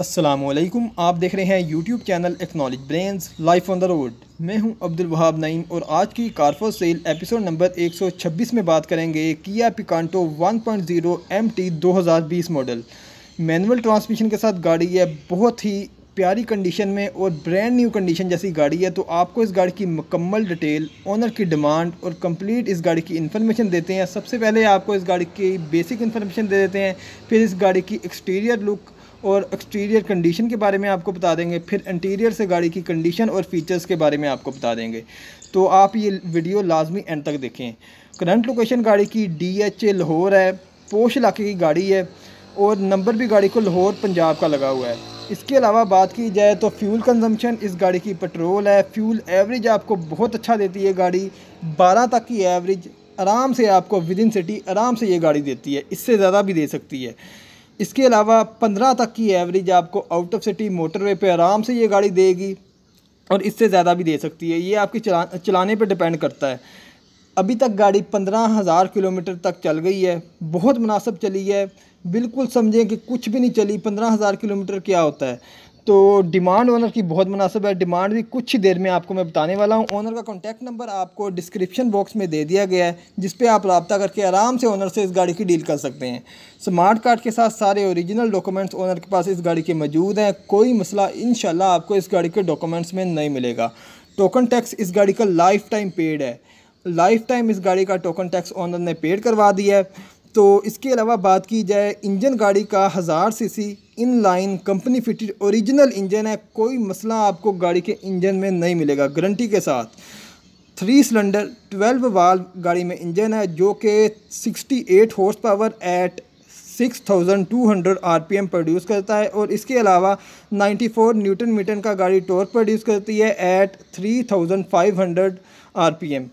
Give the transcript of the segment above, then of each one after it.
असलम आप देख रहे हैं YouTube channel acknowledge brains life on the road मैं हूं अब्दुल वहाब नईम और आज की कारफो सेल एपिसोड नंबर 126 में बात करेंगे Kia Picanto 1.0 MT 2020 model manual transmission के साथ गाड़ी है बहुत ही प्यारी कंडीशन में और ब्रांड न्यू कंडीशन जैसी गाड़ी है तो आपको इस गाड़ी की मुकम्मल डिटेल ओनर की डिमांड और कंप्लीट इस गाड़ी की इन्फॉर्मेशन देते हैं सबसे पहले आपको इस गाड़ी की बेसिक इन्फॉर्मेशन दे देते हैं फिर इस गाड़ी की एक्सटीरियर लुक और एक्सटीरियर कंडीशन के बारे में आपको बता देंगे फिर इंटीरियर से गाड़ी की कंडीशन और फीचर्स के बारे में आपको बता देंगे तो आप ये वीडियो लाजमी एंड तक देखें करंट लोकेशन गाड़ी की डी एच ए लाहौर है पोश इलाके की गाड़ी है और नंबर भी गाड़ी को लाहौर पंजाब का लगा हुआ है इसके अलावा बात की जाए तो फ्यूल कंजम्पशन इस गाड़ी की पेट्रोल है फ्यूल एवरेज आपको बहुत अच्छा देती है गाड़ी 12 तक की एवरेज आराम से आपको विद इन सिटी आराम से ये गाड़ी देती है इससे ज़्यादा भी दे सकती है इसके अलावा 15 तक की एवरेज आपको आउट ऑफ सिटी मोटरवे पे आराम से ये गाड़ी देगी और इससे ज़्यादा भी दे सकती है ये आपके चला चलाने पर डिपेंड करता है अभी तक गाड़ी पंद्रह हज़ार किलोमीटर तक चल गई है बहुत मुनासब चली है बिल्कुल समझें कि कुछ भी नहीं चली पंद्रह हज़ार किलोमीटर क्या होता है तो डिमांड ओनर की बहुत मुनासब है डिमांड भी कुछ ही देर में आपको मैं बताने वाला हूँ ओनर का कॉन्टैक्ट नंबर आपको डिस्क्रिप्शन बॉक्स में दे दिया गया है जिस पे आप रबता करके आराम से ओनर से इस गाड़ी की डील कर सकते हैं स्मार्ट कार्ड के साथ सारे ओरिजिनल डॉक्यूमेंट्स ओनर के पास इस गाड़ी के मौजूद हैं कोई मसला इन आपको इस गाड़ी के डॉक्यूमेंट्स में नहीं मिलेगा टोकन टैक्स इस गाड़ी का लाइफ टाइम पेड है लाइफ टाइम इस गाड़ी का टोकन टैक्स ऑनर ने पेड करवा दिया है तो इसके अलावा बात की जाए इंजन गाड़ी का हज़ार CC in line company fitted original engine है कोई मसला आपको गाड़ी के इंजन में नहीं मिलेगा गारंटी के साथ थ्री सिलेंडर ट्वेल्व वाल गाड़ी में इंजन है जो कि sixty eight horse power at six thousand two hundred R P M produce करता है और इसके अलावा नाइन्टी फोर न्यूटन मीटर का गाड़ी टॉर्क प्रोड्यूस करती है at three thousand five hundred R P M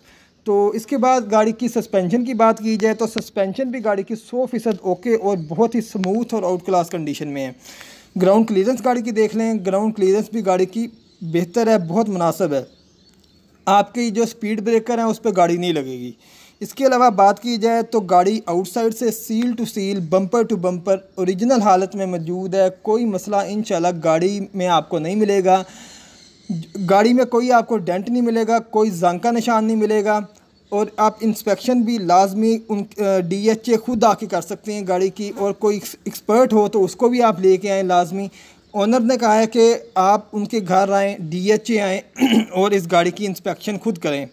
तो इसके बाद गाड़ी की सस्पेंशन की बात की जाए तो सस्पेंशन भी गाड़ी की सौ फ़ीसद ओके और बहुत ही स्मूथ और आउट क्लास कंडीशन में है ग्राउंड क्लीयरेंस गाड़ी की देख लें ग्राउंड क्लीयरेंस भी गाड़ी की बेहतर है बहुत मुनासब है आपकी जो स्पीड ब्रेकर हैं उस पर गाड़ी नहीं लगेगी इसके अलावा बात की जाए तो गाड़ी आउटसाइड से seal to seal bumper to bumper original हालत में मौजूद है कोई मसला इन गाड़ी में आपको नहीं मिलेगा गाड़ी में कोई आपको डेंट नहीं मिलेगा कोई जंग का निशान नहीं मिलेगा और आप इंस्पेक्शन भी लाजमी उन डी एच ए ख़ुद आके कर सकते हैं गाड़ी की और कोई एक्सपर्ट हो तो उसको भी आप लेके आएँ लाजमी ओनर ने कहा है कि आप उनके घर आएँ डी एच ए आएँ और इस गाड़ी की इंस्पेक्शन खुद करें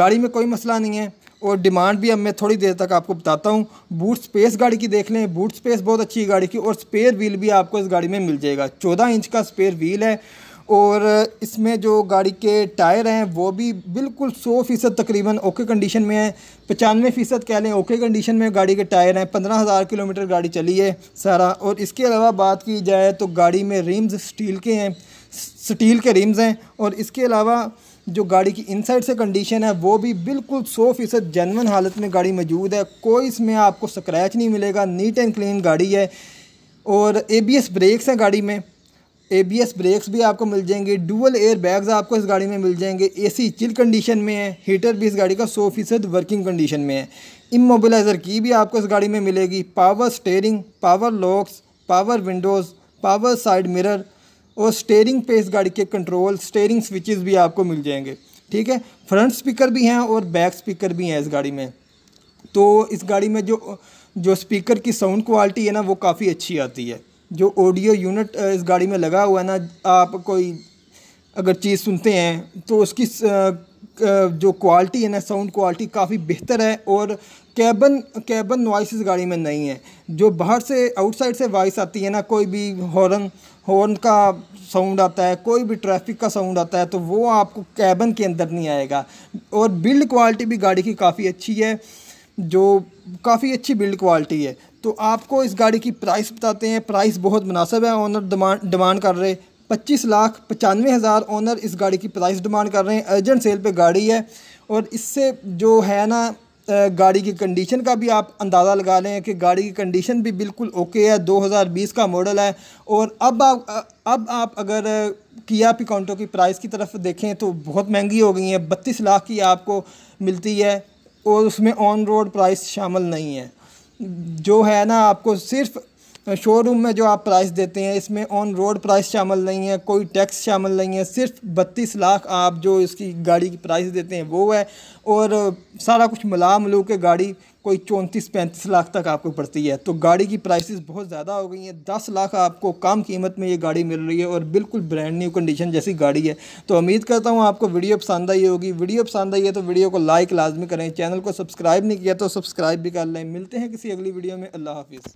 गाड़ी में कोई मसला नहीं है और डिमांड भी अब मैं थोड़ी देर तक आपको बताता हूँ बूट स्पेस गाड़ी की देख लें बूट स्पेस बहुत अच्छी है गाड़ी की और स्पेयर व्हील भी आपको इस गाड़ी में मिल जाएगा चौदह इंच का स्पेयर व्हील है और इसमें जो गाड़ी के टायर हैं वो भी बिल्कुल सौ फ़ीसद तकरीबन ओके कंडीशन में है पचानवे फ़ीसद कह लें ओके कंडीशन में गाड़ी के टायर हैं पंद्रह हज़ार किलोमीटर गाड़ी चली है सारा और इसके अलावा बात की जाए तो गाड़ी में रिम्स स्टील के हैं स्टील के रिम्स हैं और इसके अलावा जो गाड़ी की इनसाइड से कंडीशन है वो भी बिल्कुल सौ फ़ीसद जनवन हालत में गाड़ी मौजूद है कोई इसमें आपको स्क्रैच नहीं मिलेगा नीट एंड क्लीन गाड़ी है और एबीएस ब्रेक्स हैं गाड़ी में एबीएस ब्रेक्स भी आपको मिल जाएंगे डुअल एयर बैग्स आपको इस गाड़ी में मिल जाएंगे एसी चिल कंडीशन में है हीटर भी इस गाड़ी का सौ फीसद वर्किंग कंडीशन में है इमोबिलाइज़र की भी आपको इस गाड़ी में मिलेगी power steering power locks power windows power side mirror और स्टेयरिंग पे इस गाड़ी के कंट्रोल स्टेयरिंग स्विचेज़ भी आपको मिल जाएंगे ठीक है फ्रंट स्पीकर भी हैं और बैक स्पीकर भी हैं इस गाड़ी में तो इस गाड़ी में जो जो स्पीकर की साउंड क्वालिटी है ना वो काफ़ी अच्छी आती है जो ऑडियो यूनिट इस गाड़ी में लगा हुआ है ना आप कोई अगर चीज़ सुनते हैं तो उसकी जो क्वालिटी है ना साउंड क्वालिटी काफ़ी बेहतर है और कैबन कैबन नॉइस इस गाड़ी में नहीं है जो बाहर से आउटसाइड से वॉइस आती है ना कोई भी हॉर्न हॉर्न का साउंड आता है कोई भी ट्रैफिक का साउंड आता है तो वो आपको कैबन के अंदर नहीं आएगा और बिल्ड क्वालिटी भी गाड़ी की काफ़ी अच्छी है जो काफ़ी अच्छी बिल्ड क्वालिटी है तो आपको इस गाड़ी की प्राइस बताते हैं प्राइस बहुत मुनासब है ऑनर डिमांड डिमांड कर रहे पच्चीस लाख पचानवे हज़ार ऑनर इस गाड़ी की प्राइस डिमांड कर रहे हैं अर्जेंट सेल पे गाड़ी है और इससे जो है ना गाड़ी की कंडीशन का भी आप अंदाज़ा लगा लें कि गाड़ी की कंडीशन भी बिल्कुल ओके है 2020 का मॉडल है और अब आप अब आप अगर किया पिकाउंटो की प्राइस की तरफ देखें तो बहुत महंगी हो गई है बत्तीस लाख की आपको मिलती है और उसमें ऑन रोड प्राइस शामिल नहीं है जो है ना आपको सिर्फ शोरूम में जो आप प्राइस देते हैं इसमें ऑन रोड प्राइस शामिल नहीं है कोई टैक्स शामिल नहीं है सिर्फ बत्तीस लाख आप जो इसकी गाड़ी की प्राइस देते हैं वो है और सारा कुछ मिला मलू के गाड़ी कोई चौंतीस पैंतीस लाख तक आपको पड़ती है तो गाड़ी की प्राइसेस बहुत ज़्यादा हो गई हैं दस लाख आपको कम कीमत में ये गाड़ी मिल रही है और बिल्कुल ब्रांड न्यू कंडीशन जैसी गाड़ी है तो उम्मीद करता हूँ आपको वीडियो पसंद आई होगी वीडियो पसंद आई है तो वीडियो को लाइक लाजमी करें चैनल को सब्सक्राइब नहीं किया तो सब्सक्राइब भी कर लें मिलते हैं किसी अगली वीडियो में अल्लाह हाफिज़